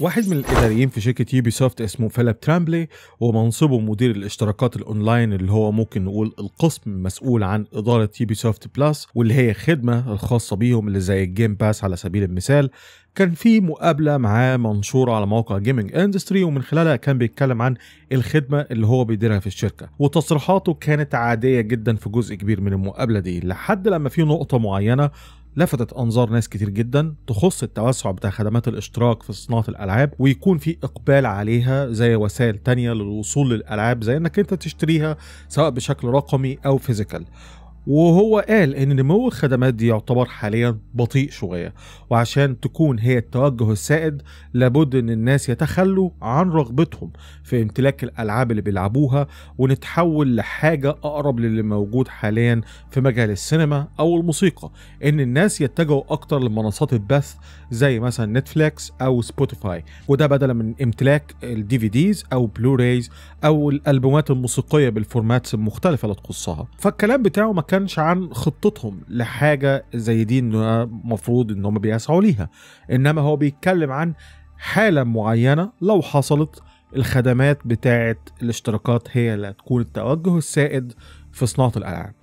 واحد من الاداريين في شركه يوبي سوفت اسمه فيليب ترامبلي ومنصبه مدير الاشتراكات الاونلاين اللي هو ممكن نقول القسم المسؤول عن اداره يوبي سوفت بلس واللي هي خدمه الخاصه بيهم اللي زي الجيم باس على سبيل المثال كان في مقابله معاه منشوره على موقع جيمنج اندستري ومن خلالها كان بيتكلم عن الخدمه اللي هو بيديرها في الشركه وتصريحاته كانت عاديه جدا في جزء كبير من المقابله دي لحد لما في نقطه معينه لفتت انظار ناس كتير جدا تخص التوسع بتاع خدمات الاشتراك في صناعه الالعاب ويكون في اقبال عليها زي وسائل تانية للوصول للالعاب زي انك انت تشتريها سواء بشكل رقمي او فيزيكال وهو قال ان نمو الخدمات دي يعتبر حاليا بطيء شويه وعشان تكون هي التوجه السائد لابد ان الناس يتخلوا عن رغبتهم في امتلاك الالعاب اللي بيلعبوها ونتحول لحاجه اقرب للي موجود حاليا في مجال السينما او الموسيقى ان الناس يتجهوا اكتر لمنصات البث زي مثلا نتفليكس او سبوتيفاي وده بدلا من امتلاك الدي في ديز او بلورايز او الالبومات الموسيقيه بالفورماتس المختلفه اللي تخصها فالكلام بتاعه ما كانش عن خطتهم لحاجه زي دي إنه المفروض ان هم بيسعوا ليها انما هو بيتكلم عن حاله معينه لو حصلت الخدمات بتاعه الاشتراكات هي اللي هتكون التوجه السائد في صناعه الالعاب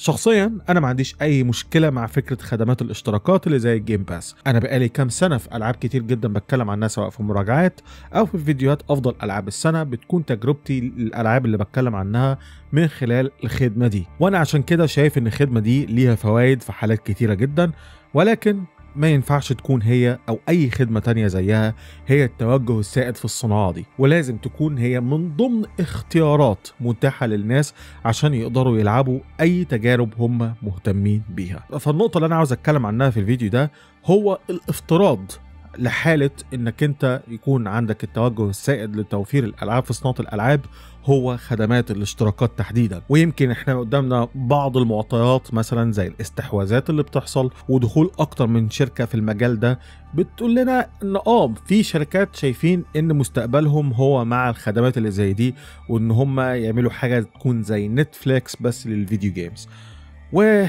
شخصيا انا ما عنديش اي مشكله مع فكره خدمات الاشتراكات اللي زي الجيم باس انا بقالي كام سنه في العاب كتير جدا بتكلم عنها سواء في مراجعات او في فيديوهات افضل العاب السنه بتكون تجربتي للالعاب اللي بتكلم عنها من خلال الخدمه دي وانا عشان كده شايف ان الخدمه دي ليها فوائد في حالات كتيره جدا ولكن ما ينفعش تكون هي أو أي خدمة تانية زيها هي التوجه السائد في الصناعة دي ولازم تكون هي من ضمن اختيارات متاحة للناس عشان يقدروا يلعبوا أي تجارب هم مهتمين بيها فالنقطة اللي أنا عاوز أتكلم عنها في الفيديو ده هو الافتراض لحاله انك انت يكون عندك التوجه السائد لتوفير الالعاب في صناعه الالعاب هو خدمات الاشتراكات تحديدا ويمكن احنا قدامنا بعض المعطيات مثلا زي الاستحواذات اللي بتحصل ودخول اكتر من شركه في المجال ده بتقول لنا ان اه في شركات شايفين ان مستقبلهم هو مع الخدمات اللي زي دي وان هم يعملوا حاجه تكون زي نتفليكس بس للفيديو جيمز و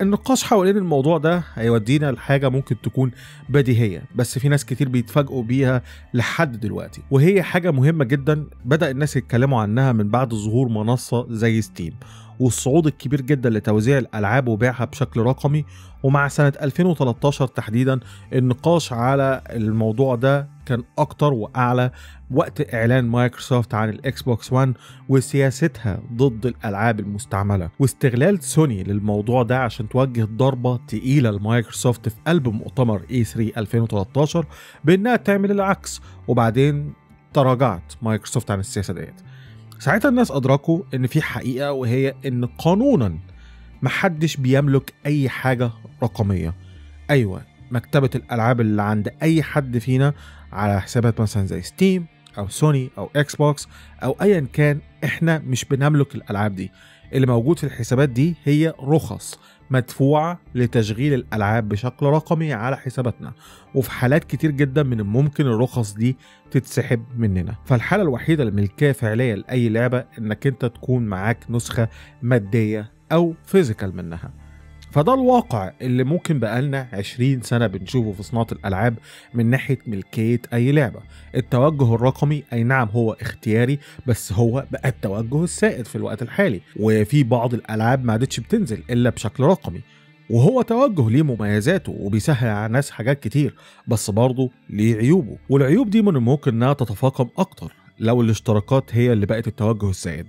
النقاش حوالين الموضوع ده هيودينا لحاجة ممكن تكون بديهية بس في ناس كتير بيتفاجئوا بيها لحد دلوقتي وهي حاجة مهمة جدا بدأ الناس يتكلموا عنها من بعد ظهور منصة زي ستيم والصعود الكبير جدا لتوزيع الالعاب وبيعها بشكل رقمي ومع سنه 2013 تحديدا النقاش على الموضوع ده كان أكتر وأعلى وقت إعلان مايكروسوفت عن الإكس بوكس 1 وسياستها ضد الألعاب المستعملة واستغلال سوني للموضوع ده عشان توجه ضربة تقيلة لمايكروسوفت في قلب موتمر اي E3 2013 بإنها تعمل العكس وبعدين تراجعت مايكروسوفت عن السياسة ديت ساعتها الناس أدركوا إن في حقيقة وهي إن قانونا محدش بيملك أي حاجة رقمية أيوة مكتبة الألعاب اللي عند أي حد فينا على حسابات مثلا زي ستيم او سوني او اكس بوكس او ايا كان احنا مش بنملك الالعاب دي اللي موجود في الحسابات دي هي رخص مدفوعة لتشغيل الألعاب بشكل رقمي على حساباتنا وفي حالات كتير جدا من الممكن الرخص دي تتسحب مننا فالحالة الوحيدة الملكية فعليا فعلية لأي لعبة إنك أنت تكون معاك نسخة مادية أو فيزيكال منها فده الواقع اللي ممكن بقالنا 20 سنة بنشوفه في صناعة الألعاب من ناحية ملكية أي لعبة التوجه الرقمي أي نعم هو اختياري بس هو بقى التوجه السائد في الوقت الحالي وفي بعض الألعاب ما عادتش بتنزل إلا بشكل رقمي وهو توجه ليه مميزاته وبيسهل على الناس حاجات كتير بس برضه ليه عيوبه والعيوب دي من الممكن انها تتفاقم اكتر لو الاشتراكات هي اللي بقت التوجه السائد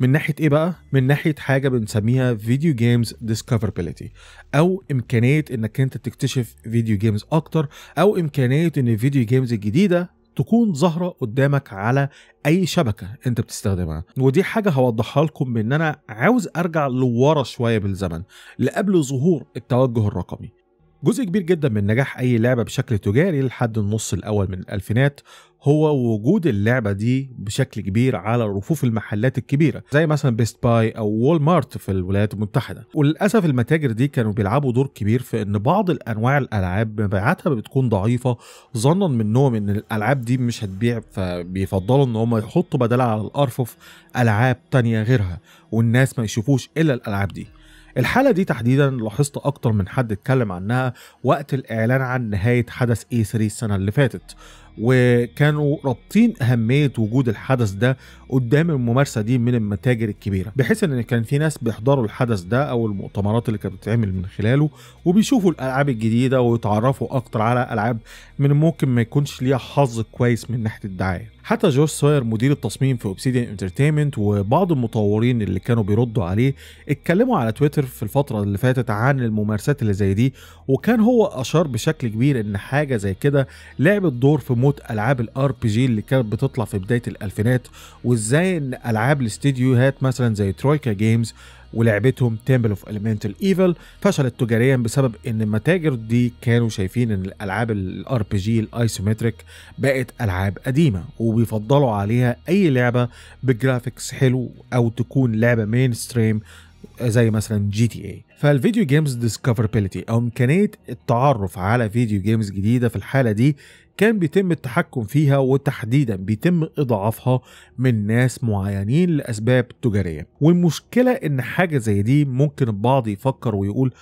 من ناحيه ايه بقى من ناحيه حاجه بنسميها فيديو جيمز ديسكفربيلتي او امكانيه انك انت تكتشف فيديو جيمز اكتر او امكانيه ان الفيديو جيمز الجديده تكون ظاهره قدامك على اي شبكه انت بتستخدمها ودي حاجه هوضحها لكم بأن انا عاوز ارجع لورا شويه بالزمن لقبل ظهور التوجه الرقمي جزء كبير جدا من نجاح أي لعبة بشكل تجاري لحد النص الأول من الألفينات هو وجود اللعبة دي بشكل كبير على رفوف المحلات الكبيرة زي مثلا بيست باي أو وول مارت في الولايات المتحدة وللأسف المتاجر دي كانوا بيلعبوا دور كبير في إن بعض الأنواع الألعاب مبيعاتها بتكون ضعيفة ظنا منهم إن الألعاب دي مش هتبيع فبيفضلوا إن هم يحطوا بدلها على الأرفف ألعاب تانية غيرها والناس ما يشوفوش إلا الألعاب دي الحالة دي تحديدا لاحظت أكتر من حد اتكلم عنها وقت الإعلان عن نهاية حدث a 3 السنة اللي فاتت وكانوا رابطين أهمية وجود الحدث ده قدام الممارسة دي من المتاجر الكبيرة بحيث إن كان في ناس بيحضروا الحدث ده أو المؤتمرات اللي كانت بتتعمل من خلاله وبيشوفوا الألعاب الجديدة ويتعرفوا أكتر على ألعاب من ممكن ما يكونش ليها حظ كويس من ناحية الدعاية حتى جورج سوير مدير التصميم في اوبسيديان انترتينمنت وبعض المطورين اللي كانوا بيردوا عليه اتكلموا على تويتر في الفتره اللي فاتت عن الممارسات اللي زي دي وكان هو اشار بشكل كبير ان حاجه زي كده لعبت دور في موت العاب الار بي جي اللي كانت بتطلع في بدايه الالفينات وازاي ان العاب الاستديوهات مثلا زي ترويكا جيمز ولعبتهم تيمبل اوف المنتال ايفل فشلت تجاريا بسبب ان المتاجر دي كانوا شايفين ان الالعاب الار بي جي الايسومتريك بقت العاب قديمه وبيفضلوا عليها اي لعبه بجرافيكس حلو او تكون لعبه مين ستريم زي مثلا جي تي اي فالفيديو جيمز ديسكفربيلتي او امكانيه التعرف على فيديو جيمز جديده في الحاله دي كان بيتم التحكم فيها وتحديدا بيتم اضعافها من ناس معينين لاسباب تجاريه والمشكله ان حاجه زي دي ممكن البعض يفكر ويقول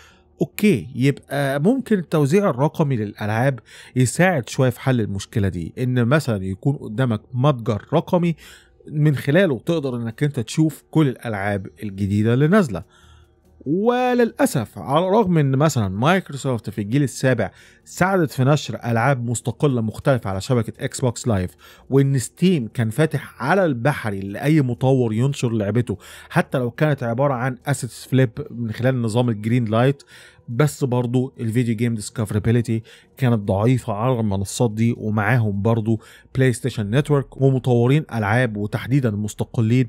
اوكي يبقى ممكن التوزيع الرقمي للالعاب يساعد شويه في حل المشكله دي ان مثلا يكون قدامك متجر رقمي من خلاله تقدر انك انت تشوف كل الالعاب الجديده اللي نازله وللاسف على الرغم ان مثلا مايكروسوفت في الجيل السابع ساعدت في نشر العاب مستقله مختلفه على شبكه اكس بوكس لايف وان ستيم كان فاتح على البحري لاي مطور ينشر لعبته حتى لو كانت عباره عن اسيتس فليب من خلال نظام الجرين لايت بس برضو الفيديو جيم ديسكفربيليتي كانت ضعيفة على المنصات دي ومعاهم برضو بلاي ستيشن نتورك ومطورين ألعاب وتحديدا المستقلين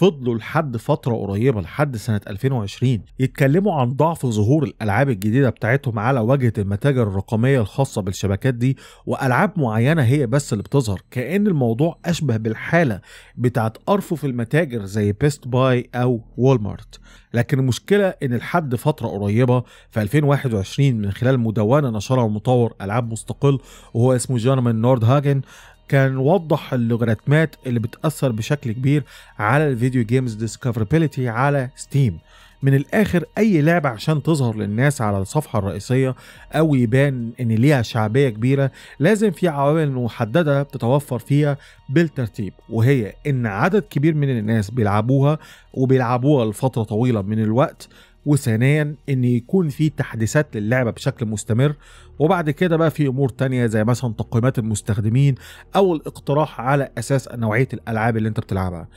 فضلوا لحد فتره قريبه لحد سنه 2020 يتكلموا عن ضعف ظهور الالعاب الجديده بتاعتهم على واجهه المتاجر الرقميه الخاصه بالشبكات دي والعاب معينه هي بس اللي بتظهر كان الموضوع اشبه بالحاله بتاعت ارفف المتاجر زي بيست باي او والمارت لكن المشكله ان لحد فتره قريبه في 2021 من خلال مدونه نشرها مطور العاب مستقل وهو اسمه جونمان نورد هاجن كان وضح اللوغاريتمات اللي بتأثر بشكل كبير على الفيديو جيمز ديسكفربيليتي على ستيم من الاخر اي لعبه عشان تظهر للناس على الصفحه الرئيسيه او يبان ان ليها شعبيه كبيره لازم في عوامل محدده بتتوفر فيها بالترتيب وهي ان عدد كبير من الناس بيلعبوها وبيلعبوها لفتره طويله من الوقت وثانيا ان يكون في تحديثات للعبه بشكل مستمر وبعد كده بقى في امور تانية زي مثلا تقييمات المستخدمين او الاقتراح على اساس نوعيه الالعاب اللي انت بتلعبها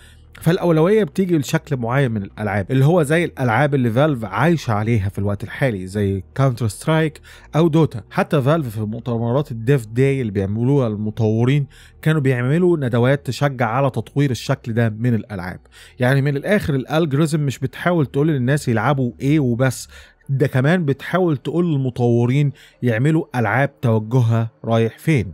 فالاولويه بتيجي لشكل معين من الالعاب اللي هو زي الالعاب اللي فالف عايشه عليها في الوقت الحالي زي كاونتر سترايك او دوتا حتى فالف في مؤتمرات الديف داي اللي بيعملوها المطورين كانوا بيعملوا ندوات تشجع على تطوير الشكل ده من الالعاب يعني من الاخر الالجوريزم مش بتحاول تقول للناس يلعبوا ايه وبس ده كمان بتحاول تقول للمطورين يعملوا العاب توجهها رايح فين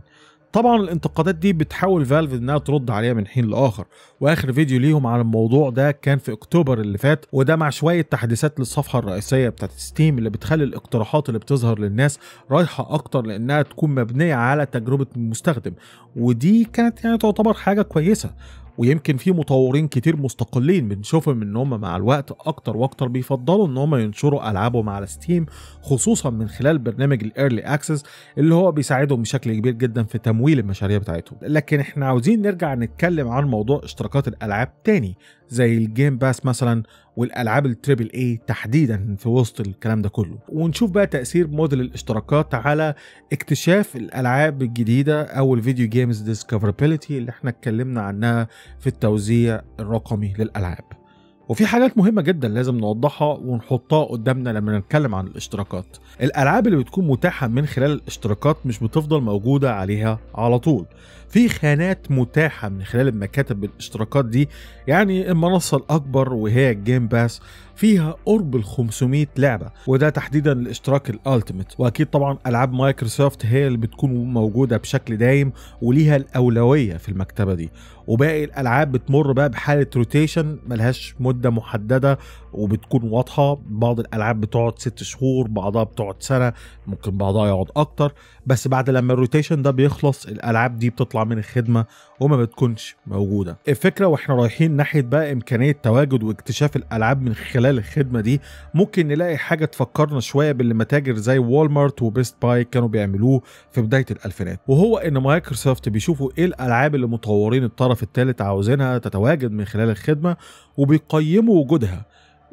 طبعا الانتقادات دي بتحاول فالف انها ترد عليها من حين لاخر واخر فيديو ليهم عن الموضوع ده كان في اكتوبر اللي فات وده مع شويه تحديثات للصفحه الرئيسيه بتاعت ستيم اللي بتخلي الاقتراحات اللي بتظهر للناس رايحه اكتر لانها تكون مبنيه على تجربه المستخدم ودي كانت يعني تعتبر حاجه كويسه ويمكن في مطورين كتير مستقلين بنشوفهم ان هم مع الوقت اكتر واكتر بيفضلوا ان هم ينشروا العابهم على ستيم خصوصا من خلال برنامج الايرلي اكسس اللي هو بيساعدهم بشكل كبير جدا في تمويل المشاريع بتاعتهم لكن احنا عاوزين نرجع نتكلم عن موضوع اشتراكات الالعاب تاني زي الجيم باس مثلا والالعاب التريبل اي تحديدا في وسط الكلام ده كله ونشوف بقى تاثير موديل الاشتراكات على اكتشاف الالعاب الجديده او الفيديو جيمز ديسكفرابيلتي اللي احنا اتكلمنا عنها في التوزيع الرقمي للالعاب وفي حاجات مهمة جدا لازم نوضحها ونحطها قدامنا لما نتكلم عن الاشتراكات. الألعاب اللي بتكون متاحة من خلال الاشتراكات مش بتفضل موجودة عليها على طول. في خانات متاحه من خلال المكاتب الاشتراكات دي يعني المنصه الاكبر وهي الجيم باس فيها قرب ال 500 لعبه وده تحديدا الاشتراك الالتيميت واكيد طبعا العاب مايكروسوفت هي اللي بتكون موجوده بشكل دايم وليها الاولويه في المكتبه دي وباقي الالعاب بتمر بقى بحاله روتيشن ملهاش مده محدده وبتكون واضحه بعض الالعاب بتقعد ست شهور بعضها بتقعد سنه ممكن بعضها يقعد اكتر بس بعد لما الروتيشن ده بيخلص الالعاب دي بتطلع من الخدمه وما بتكونش موجوده الفكره واحنا رايحين ناحيه بقى امكانيه تواجد واكتشاف الالعاب من خلال الخدمه دي ممكن نلاقي حاجه تفكرنا شويه باللي متاجر زي والمارت وبيست باي كانوا بيعملوه في بدايه الالفينات وهو ان مايكروسوفت بيشوفوا ايه الالعاب اللي مطورين الطرف الثالث عاوزينها تتواجد من خلال الخدمه وبيقيموا وجودها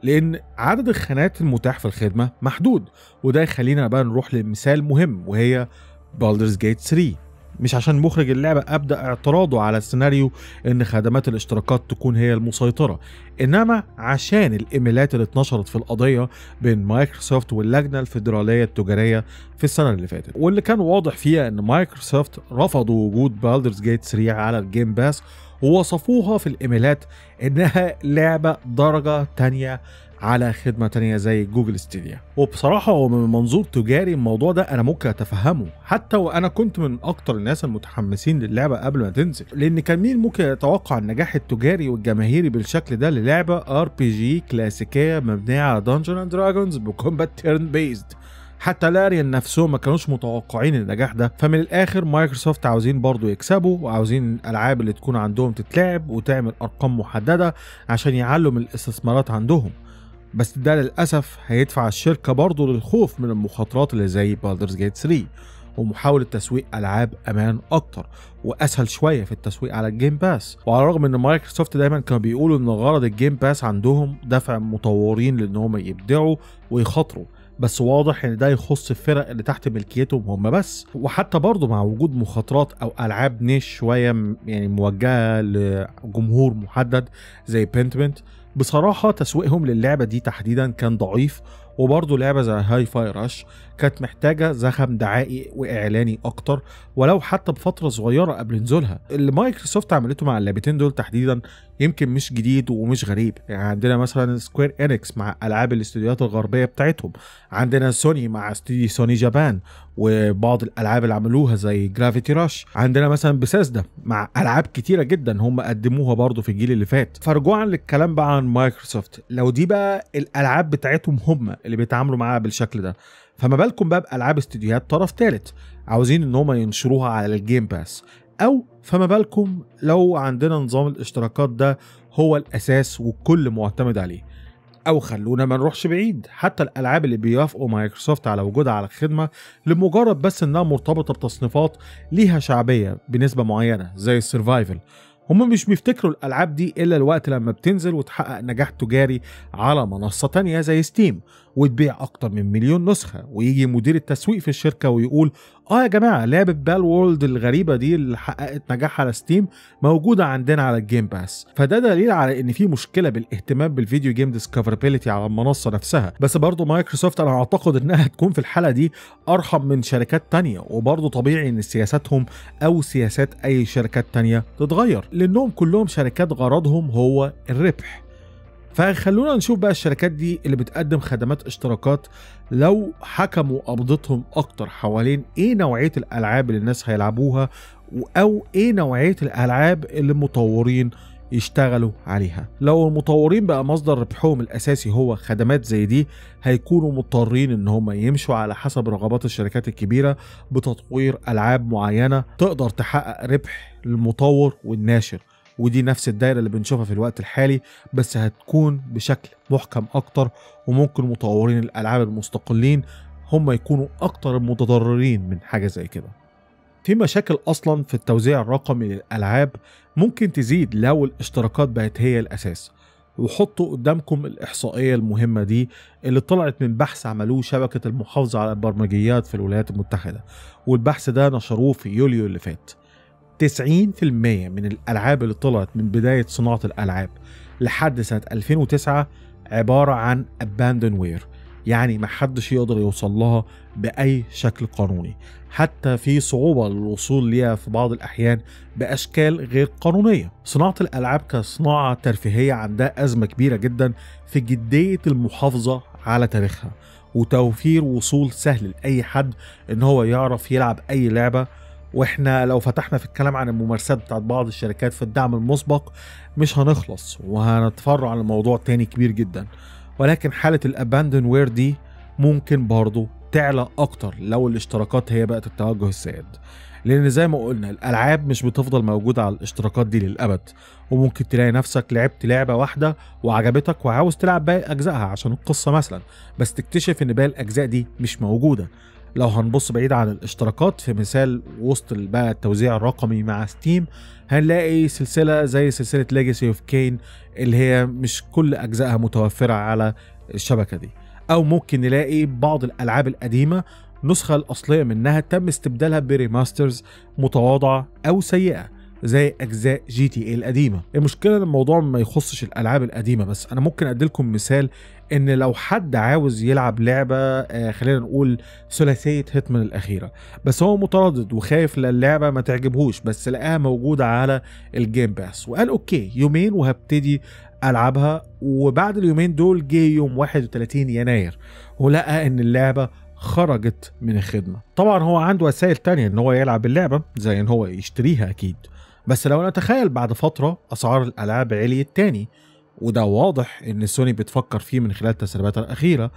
لان عدد الخانات المتاح في الخدمه محدود وده يخلينا بقى نروح لمثال مهم وهي بالدرز جيت 3 مش عشان مخرج اللعبة أبدأ اعتراضه على السيناريو إن خدمات الاشتراكات تكون هي المسيطرة إنما عشان الإيميلات اللي اتنشرت في القضية بين مايكروسوفت واللجنة الفيدرالية التجارية في السنة اللي فاتت واللي كان واضح فيها إن مايكروسوفت رفضوا وجود بالدرز جيت سريع على الجيم باس ووصفوها في الإيميلات إنها لعبة درجة تانية على خدمه تانية زي جوجل ستيديا وبصراحه من منظور تجاري الموضوع ده انا ممكن اتفهمه حتى وانا كنت من اكتر الناس المتحمسين للعبه قبل ما تنزل لان كان مين ممكن يتوقع النجاح التجاري والجماهيري بالشكل ده للعبه ار بي جي كلاسيكيه مبنيه على دنجن اند دراجونز بكومبات تيرن بيزد حتى لاريان نفسهم ما كانوش متوقعين النجاح ده فمن الاخر مايكروسوفت عاوزين برضو يكسبوا وعاوزين الالعاب اللي تكون عندهم تتلعب وتعمل ارقام محدده عشان يعلوا من الاستثمارات عندهم بس ده للأسف هيدفع الشركة برضه للخوف من المخاطرات اللي زي بالدرز جيت 3 ومحاولة تسويق ألعاب أمان أكتر وأسهل شوية في التسويق على الجيم باس وعلى الرغم إن مايكروسوفت دايما كانوا بيقولوا إن غرض الجيم باس عندهم دفع مطورين لأنهم يبدعوا ويخاطروا بس واضح ان ده يخص الفرق اللي تحت ملكيتهم هم بس وحتى برضه مع وجود مخاطرات او العاب نيش شويه يعني موجهه لجمهور محدد زي بنتمنت بصراحة تسويقهم للعبة دي تحديدا كان ضعيف وبرضه لعبة زي هاي فاي رش كانت محتاجة زخم دعائي وإعلاني أكتر ولو حتى بفترة صغيرة قبل نزولها اللي مايكروسوفت عملته مع اللعبتين دول تحديدا يمكن مش جديد ومش غريب يعني عندنا مثلا سكوير انكس مع ألعاب الاستوديوهات الغربية بتاعتهم عندنا سوني مع استوديو سوني جابان وبعض الالعاب اللي عملوها زي جرافيتي راش عندنا مثلا ده مع العاب كتيره جدا هم قدموها برضه في الجيل اللي فات فرجوعا للكلام بقى عن مايكروسوفت لو دي بقى الالعاب بتاعتهم هم اللي بيتعاملوا معاها بالشكل ده فما بالكم بقى بالعاب استديوهات طرف ثالث عاوزين ان هم ينشروها على الجيم باس او فما بالكم لو عندنا نظام الاشتراكات ده هو الاساس والكل معتمد عليه او خلونا ما نروحش بعيد حتى الالعاب اللي بيوافقوا مايكروسوفت على وجودها على الخدمه لمجرد بس انها مرتبطه بتصنيفات ليها شعبيه بنسبه معينه زي السرفايفل هم مش بيفتكروا الألعاب دي إلا الوقت لما بتنزل وتحقق نجاح تجاري على منصة تانية زي ستيم وتبيع أكتر من مليون نسخة ويجي مدير التسويق في الشركة ويقول آه يا جماعة لعبة بال وورلد الغريبة دي اللي حققت نجاح على ستيم موجودة عندنا على الجيم باس فده دليل على إن في مشكلة بالاهتمام بالفيديو جيم ديسكفربيليتي على المنصة نفسها بس برضه مايكروسوفت أنا أعتقد إنها تكون في الحالة دي أرحم من شركات تانية وبرضه طبيعي إن سياساتهم أو سياسات أي شركات تانية تتغير لأنهم كلهم شركات غرضهم هو الربح فخلونا نشوف بقى الشركات دي اللي بتقدم خدمات اشتراكات لو حكموا قبضتهم اكتر حوالين ايه نوعيه الالعاب اللي الناس هيلعبوها او ايه نوعيه الالعاب اللي المطورين يشتغلوا عليها لو المطورين بقى مصدر ربحهم الأساسي هو خدمات زي دي هيكونوا مضطرين إن هم يمشوا على حسب رغبات الشركات الكبيرة بتطوير ألعاب معينة تقدر تحقق ربح للمطور والناشر ودي نفس الدايره اللي بنشوفها في الوقت الحالي بس هتكون بشكل محكم اكتر وممكن مطورين الالعاب المستقلين هم يكونوا اكتر المتضررين من حاجه زي كده في مشاكل اصلا في التوزيع الرقمي للالعاب ممكن تزيد لو الاشتراكات بقت هي الاساس وحطوا قدامكم الإحصائية المهمة دي اللي طلعت من بحث عملوه شبكة المحافظة على البرمجيات في الولايات المتحدة والبحث ده نشروه في يوليو اللي فات 90% من الألعاب اللي طلعت من بداية صناعة الألعاب لحد سنة 2009 عبارة عن وير يعني ما حدش يقدر يوصل لها بأي شكل قانوني حتى في صعوبة للوصول ليها في بعض الأحيان بأشكال غير قانونية صناعة الألعاب كصناعة ترفيهية عندها أزمة كبيرة جدا في جدية المحافظة على تاريخها وتوفير وصول سهل لأي حد إن هو يعرف يلعب أي لعبة واحنا لو فتحنا في الكلام عن الممارسات بتاعت بعض الشركات في الدعم المسبق مش هنخلص وهنتفرع عن الموضوع تاني كبير جدا ولكن حالة الاباندن وير دي ممكن برضه تعلى اكتر لو الاشتراكات هي بقت التوجه السائد لان زي ما قلنا الالعاب مش بتفضل موجوده على الاشتراكات دي للابد وممكن تلاقي نفسك لعبت لعبه واحده وعجبتك وعاوز تلعب باقي اجزائها عشان القصه مثلا بس تكتشف ان باقي الاجزاء دي مش موجوده لو هنبص بعيد عن الاشتراكات في مثال وسط بقى التوزيع الرقمي مع ستيم هنلاقي سلسله زي سلسله ليجاسي اوف كين اللي هي مش كل اجزائها متوفره على الشبكه دي او ممكن نلاقي بعض الالعاب القديمه النسخه الاصليه منها تم استبدالها بريماسترز متواضعه او سيئه زي اجزاء جي تي اي القديمه المشكله ان الموضوع ما يخصش الالعاب القديمه بس انا ممكن اديلكم مثال ان لو حد عاوز يلعب لعبه آه، خلينا نقول ثلاثيه هيتمان الاخيره بس هو متردد وخايف اللعبه ما تعجبهوش بس لقاها موجوده على الجيم باس وقال اوكي يومين وهبتدي العبها وبعد اليومين دول جه يوم 31 يناير ولقى ان اللعبه خرجت من الخدمه طبعا هو عنده وسائل تانية ان هو يلعب اللعبه زي ان هو يشتريها اكيد بس لو نتخيل بعد فترة أسعار الألعاب عليت تاني وده واضح إن سوني بتفكر فيه من خلال تسريباتها الأخيرة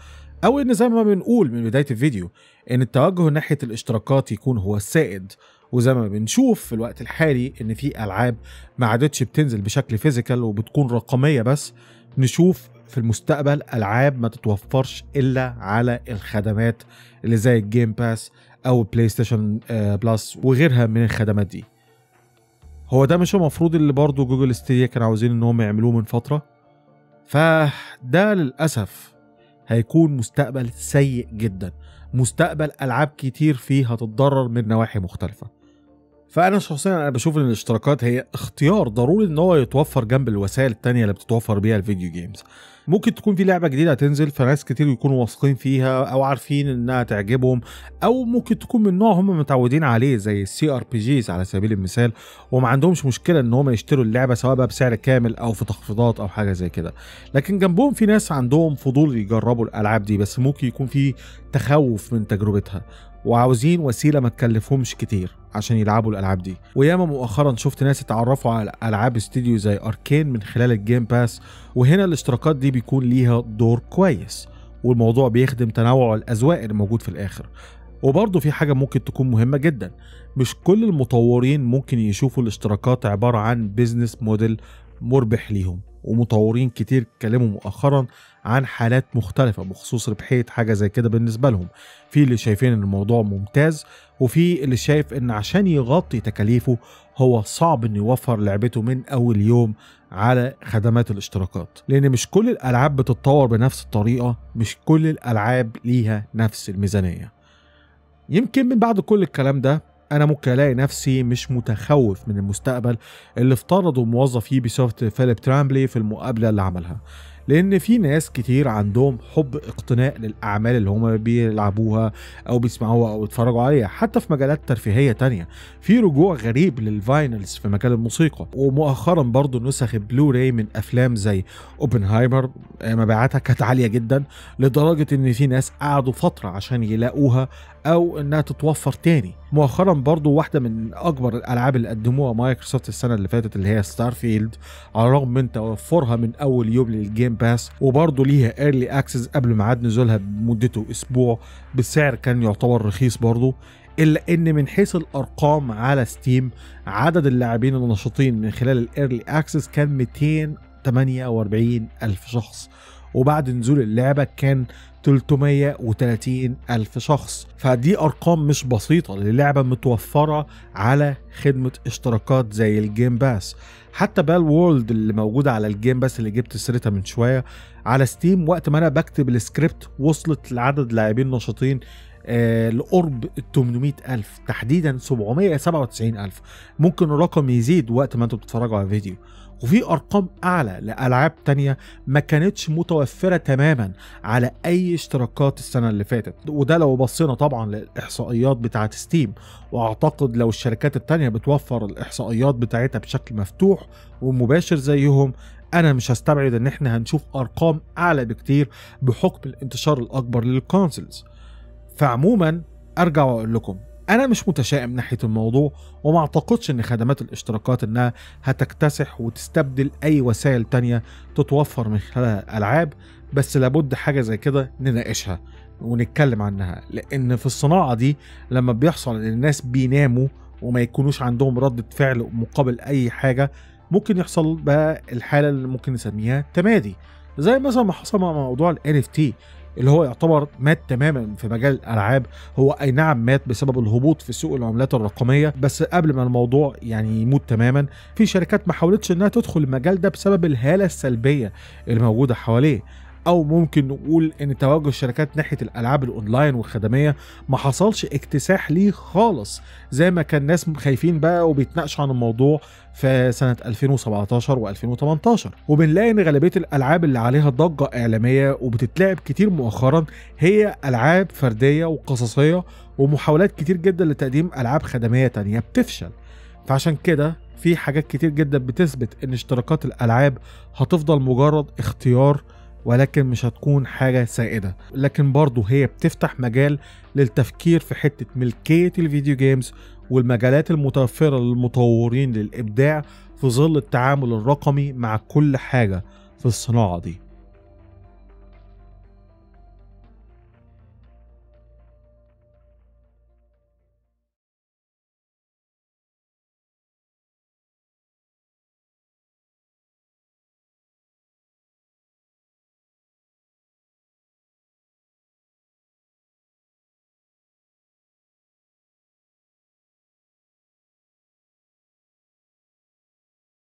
أو إن زي ما بنقول من بداية الفيديو إن التوجه ناحية الاشتراكات يكون هو السائد وزي ما بنشوف في الوقت الحالي إن في ألعاب ما عادتش بتنزل بشكل فيزيكال وبتكون رقمية بس نشوف في المستقبل ألعاب ما تتوفرش إلا على الخدمات اللي زي الجيم باس أو بلاي ستيشن بلس وغيرها من الخدمات دي هو ده مش المفروض اللي برضه جوجل ستيديا كانوا عاوزين ان هم يعملوه من فتره فده للاسف هيكون مستقبل سيء جدا مستقبل العاب كتير فيه هتتضرر من نواحي مختلفه فانا شخصيا انا بشوف ان الاشتراكات هي اختيار ضروري ان هو يتوفر جنب الوسائل التانية اللي بتتوفر بيها الفيديو جيمز ممكن تكون في لعبه جديده هتنزل فناس كتير يكونوا واثقين فيها او عارفين انها تعجبهم او ممكن تكون من نوع هم متعودين عليه زي السي ار بي جيز على سبيل المثال وما عندهمش مشكله ان هم يشتروا اللعبه سواء بقى بسعر كامل او في تخفيضات او حاجه زي كده لكن جنبهم في ناس عندهم فضول يجربوا الالعاب دي بس ممكن يكون في تخوف من تجربتها وعاوزين وسيله ما تكلفهمش كتير عشان يلعبوا الالعاب دي وياما مؤخرا شفت ناس اتعرفوا على العاب استوديو زي اركين من خلال الجيم باس وهنا الاشتراكات دي بيكون ليها دور كويس والموضوع بيخدم تنوع الاذواق اللي موجود في الاخر وبرضه في حاجة ممكن تكون مهمة جدا مش كل المطورين ممكن يشوفوا الاشتراكات عبارة عن بيزنس موديل مربح ليهم ومطورين كتير اتكلموا مؤخرا عن حالات مختلفة بخصوص ربحية حاجة زي كده بالنسبة لهم في اللي شايفين ان الموضوع ممتاز وفي اللي شايف ان عشان يغطي تكاليفه هو صعب انه يوفر لعبته من اول يوم على خدمات الاشتراكات لان مش كل الالعاب بتتطور بنفس الطريقة مش كل الالعاب ليها نفس الميزانية يمكن من بعد كل الكلام ده انا ممكن الاقي نفسي مش متخوف من المستقبل اللي افترضه موظفيه يبي فيليب ترامبلي في المقابله اللي عملها لان في ناس كتير عندهم حب اقتناء للاعمال اللي هما بيلعبوها او بيسمعوها او بيتفرجوا عليها حتى في مجالات ترفيهيه تانية في رجوع غريب للفاينلز في مجال الموسيقى ومؤخرا برضو نسخ راي من افلام زي اوبنهايمر مبيعاتها كانت عاليه جدا لدرجه ان في ناس قعدوا فتره عشان يلاقوها او انها تتوفر تاني مؤخرا برضو واحده من اكبر الالعاب اللي قدموها مايكروسوفت السنه اللي فاتت اللي هي ستار فيلد على الرغم من توفرها من اول يوم للجيم باس وبرضو ليها ايرلي اكسس قبل ميعاد نزولها بمدته اسبوع بسعر كان يعتبر رخيص برضو الا ان من حيث الارقام على ستيم عدد اللاعبين النشطين من خلال الايرلي اكسس كان 248 الف شخص وبعد نزول اللعبه كان 330 ألف شخص فدي أرقام مش بسيطة للعبة متوفرة على خدمة اشتراكات زي الجيم باس حتى بال وورلد اللي موجودة على الجيم باس اللي جبت سيرتها من شوية على ستيم وقت ما أنا بكتب السكريبت وصلت لعدد لاعبين نشاطين آه لقرب 800 ألف تحديدا 797 ألف ممكن الرقم يزيد وقت ما أنتوا بتتفرجوا على الفيديو وفي ارقام اعلى لالعاب تانية ما كانتش متوفره تماما على اي اشتراكات السنه اللي فاتت وده لو بصينا طبعا للاحصائيات بتاعه ستيم واعتقد لو الشركات التانية بتوفر الاحصائيات بتاعتها بشكل مفتوح ومباشر زيهم انا مش هستبعد ان احنا هنشوف ارقام اعلى بكتير بحكم الانتشار الاكبر للكونسلز فعموما ارجع واقول لكم انا مش متشائم ناحيه الموضوع وما اعتقدش ان خدمات الاشتراكات انها هتكتسح وتستبدل اي وسائل تانية تتوفر من خلال العاب بس لابد حاجه زي كده نناقشها ونتكلم عنها لان في الصناعه دي لما بيحصل ان الناس بيناموا وما يكونوش عندهم ردة فعل مقابل اي حاجه ممكن يحصل بقى الحاله اللي ممكن نسميها تمادي زي مثلا ما حصل مع موضوع ال NFT اللي هو يعتبر مات تماما في مجال الالعاب هو اي نعم مات بسبب الهبوط في سوق العملات الرقميه بس قبل ما الموضوع يعني يموت تماما في شركات ما حاولتش انها تدخل المجال ده بسبب الهاله السلبيه اللي موجوده حواليه او ممكن نقول ان توجه الشركات ناحيه الالعاب الاونلاين والخدميه ما حصلش اكتساح ليه خالص زي ما كان ناس خايفين بقى وبيتناقشوا عن الموضوع في سنه 2017 و2018 وبنلاقي ان غالبيه الالعاب اللي عليها ضجه اعلاميه وبتتلعب كتير مؤخرا هي العاب فرديه وقصصيه ومحاولات كتير جدا لتقديم العاب خدميه تانية بتفشل فعشان كده في حاجات كتير جدا بتثبت ان اشتراكات الالعاب هتفضل مجرد اختيار ولكن مش هتكون حاجة سائدة لكن برضه هي بتفتح مجال للتفكير في حتة ملكية الفيديو جيمز والمجالات المتوفرة للمطورين للإبداع في ظل التعامل الرقمي مع كل حاجة في الصناعة دي